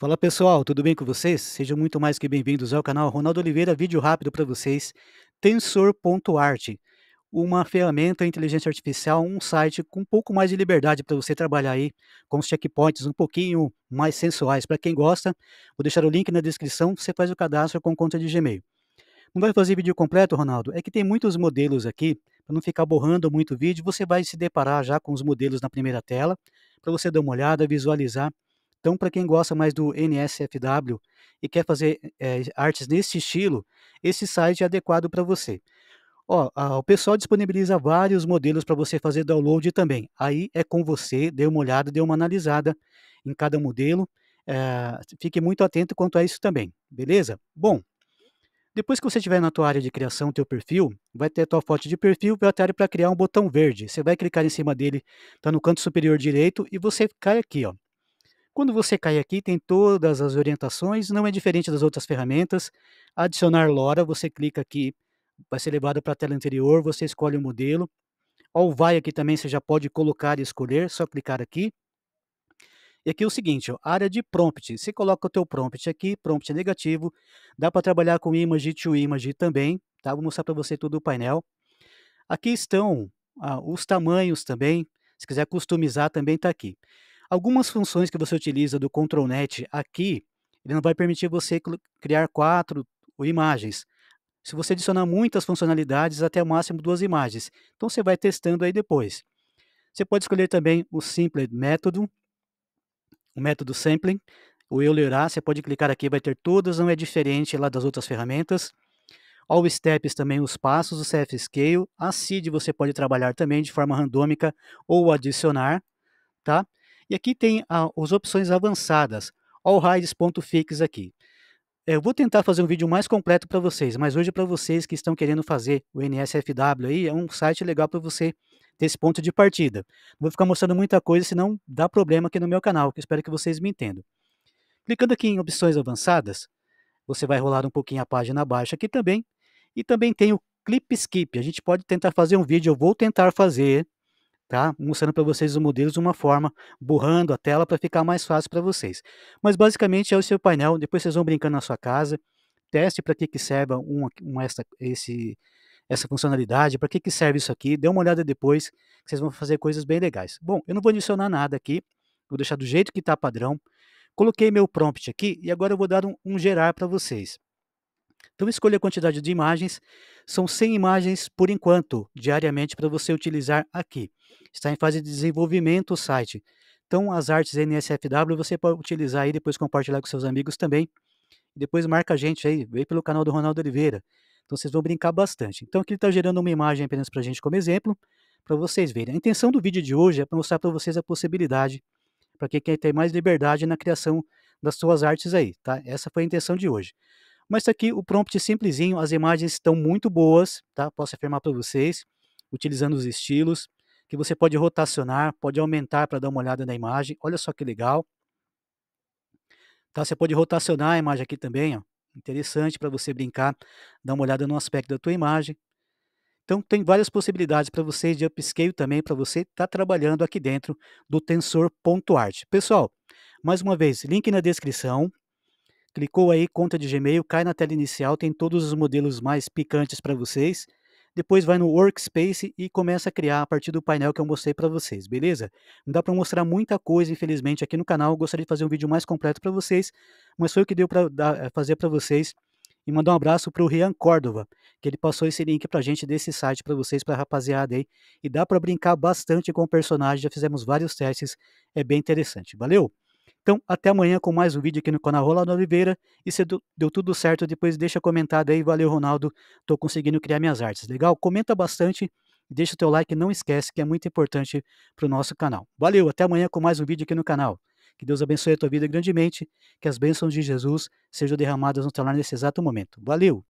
Fala pessoal, tudo bem com vocês? Sejam muito mais que bem-vindos ao canal Ronaldo Oliveira, vídeo rápido para vocês, tensor.art, uma ferramenta de inteligência artificial, um site com um pouco mais de liberdade para você trabalhar aí com os checkpoints um pouquinho mais sensuais. Para quem gosta, vou deixar o link na descrição, você faz o cadastro com conta de Gmail. Não vai fazer vídeo completo, Ronaldo? É que tem muitos modelos aqui, para não ficar borrando muito o vídeo, você vai se deparar já com os modelos na primeira tela, para você dar uma olhada, visualizar então, para quem gosta mais do NSFW e quer fazer é, artes nesse estilo, esse site é adequado para você. Ó, a, o pessoal disponibiliza vários modelos para você fazer download também. Aí é com você, dê uma olhada, dê uma analisada em cada modelo. É, fique muito atento quanto a isso também, beleza? Bom, depois que você tiver na tua área de criação, teu perfil, vai ter a tua foto de perfil, vai ter para criar um botão verde. Você vai clicar em cima dele, tá no canto superior direito e você cai aqui, ó, quando você cai aqui, tem todas as orientações, não é diferente das outras ferramentas. Adicionar LoRa, você clica aqui, vai ser levado para a tela anterior, você escolhe o modelo. Ao vai aqui também, você já pode colocar e escolher, só clicar aqui. E aqui é o seguinte, ó, área de prompt. Você coloca o teu prompt aqui, prompt é negativo. Dá para trabalhar com image to image também, tá? Vou mostrar para você todo o painel. Aqui estão ah, os tamanhos também. Se quiser customizar também está aqui. Algumas funções que você utiliza do ControlNet aqui, ele não vai permitir você criar quatro imagens. Se você adicionar muitas funcionalidades, até o máximo duas imagens. Então você vai testando aí depois. Você pode escolher também o Simple método, o método Sampling, o Eulerá, você pode clicar aqui, vai ter todas, não é diferente lá das outras ferramentas. All Steps também os passos, o CF Scale, a seed você pode trabalhar também de forma randômica ou adicionar, tá? E aqui tem a, ah, as opções avançadas, all rides.fix aqui. Eu vou tentar fazer um vídeo mais completo para vocês, mas hoje é para vocês que estão querendo fazer o NSFW aí, é um site legal para você ter esse ponto de partida. vou ficar mostrando muita coisa, senão dá problema aqui no meu canal, que espero que vocês me entendam. Clicando aqui em opções avançadas, você vai rolar um pouquinho a página abaixo aqui também, e também tem o Clip Skip. A gente pode tentar fazer um vídeo, eu vou tentar fazer tá? Mostrando para vocês os modelos de uma forma, borrando a tela para ficar mais fácil para vocês. Mas basicamente é o seu painel, depois vocês vão brincando na sua casa, teste para que que serve um, um essa, esse, essa funcionalidade, para que que serve isso aqui, dê uma olhada depois, que vocês vão fazer coisas bem legais. Bom, eu não vou adicionar nada aqui, vou deixar do jeito que está padrão. Coloquei meu prompt aqui e agora eu vou dar um, um gerar para vocês. Então escolha a quantidade de imagens. São 100 imagens por enquanto, diariamente, para você utilizar aqui. Está em fase de desenvolvimento o site. Então as artes NSFW você pode utilizar aí, depois compartilhar com seus amigos também. Depois marca a gente aí, vem pelo canal do Ronaldo Oliveira. Então vocês vão brincar bastante. Então aqui ele está gerando uma imagem apenas para a gente como exemplo, para vocês verem. A intenção do vídeo de hoje é para mostrar para vocês a possibilidade, para quem quer ter mais liberdade na criação das suas artes aí, tá? Essa foi a intenção de hoje. Mas tá aqui o prompt simplesinho, as imagens estão muito boas, tá? Posso afirmar para vocês, utilizando os estilos, que você pode rotacionar, pode aumentar para dar uma olhada na imagem. Olha só que legal. Tá? Você pode rotacionar a imagem aqui também, ó. Interessante para você brincar, dar uma olhada no aspecto da tua imagem. Então tem várias possibilidades para vocês de upscale também para você estar tá trabalhando aqui dentro do tensor.art. Pessoal, mais uma vez, link na descrição, Clicou aí, conta de Gmail, cai na tela inicial, tem todos os modelos mais picantes para vocês. Depois vai no Workspace e começa a criar a partir do painel que eu mostrei para vocês, beleza? Não dá para mostrar muita coisa, infelizmente, aqui no canal. Eu gostaria de fazer um vídeo mais completo para vocês, mas foi o que deu para eh, fazer para vocês. E mandar um abraço para o Rian Córdova, que ele passou esse link para gente desse site para vocês, para a rapaziada aí. E dá para brincar bastante com o personagem, já fizemos vários testes, é bem interessante. Valeu! Então, até amanhã com mais um vídeo aqui no canal Ronaldo Oliveira. E se deu tudo certo, depois deixa comentado aí. Valeu, Ronaldo. Tô conseguindo criar minhas artes. Legal? Comenta bastante. Deixa o teu like, não esquece que é muito importante para o nosso canal. Valeu, até amanhã com mais um vídeo aqui no canal. Que Deus abençoe a tua vida grandemente, que as bênçãos de Jesus sejam derramadas no teu lar nesse exato momento. Valeu!